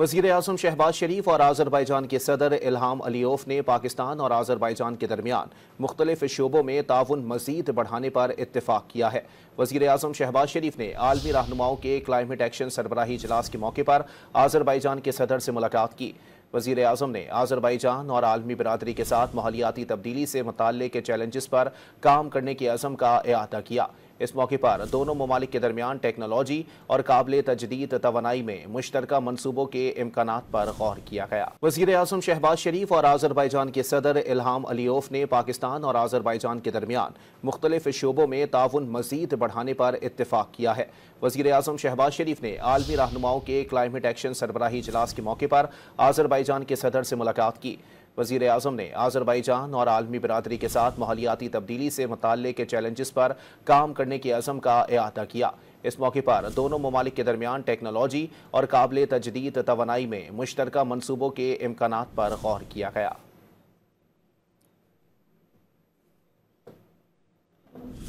वजीर अजम शहबाज शरीफ और आज़रबाईजान के सदर इल्हाम अलीफ ने पाकिस्तान और आज़रबाईजान के दरमियान मुख्तलिफ शोबों में ताउन मजीद बढ़ाने पर इतफाक़ किया है वजीर अजम शहबाज शरीफ ने आलमी रहनुमाओं के क्लाइमेट एक्शन सरबराही इजलास के मौके पर आज़रबाईजान के सदर से मुलाकात की वजीर अजम ने आजरबाईजान और आलमी बरदरी के साथ माहौलियाती तब्दीली से मुतल के चैलेंजेस पर काम करने के अजम का अहाता किया इस मौके पर दोनों ममालिक के दरमियान टेक्नोलॉजी और काबिल तजदीद तोनाई में मुश्तरक मनसूबों के इम्कान पर गौर किया गया वजीर अजम शहबाज शरीफ और आजरबाईजान के सदर इल्हाम अलीफ ने पाकिस्तान और आजरबाईजान के दरमियान मुख्तलिफ शोबों में ताउन मजीद बढ़ाने पर इतफाक़ किया है वजीर अजम शहबाज शरीफ ने आलमी रहनुमाओं के क्लाइमेट एक्शन सरबराही इजलास के मौके पर आजरबाई आज़रबाईजान के सदर से मुलाकात की वजीर अजम ने आज़रबाईजान और आलमी बरदरी के साथ माहौलियाती तब्दीली से मुतल के चैलेंजेस पर काम करने के अज़म का अहाता किया इस मौके पर दोनों ममालिक के दरमियान टेक्नोलॉजी और काबिल तजदीद तो में मुश्तरक मनसूबों के इम्कान पर गौर किया गया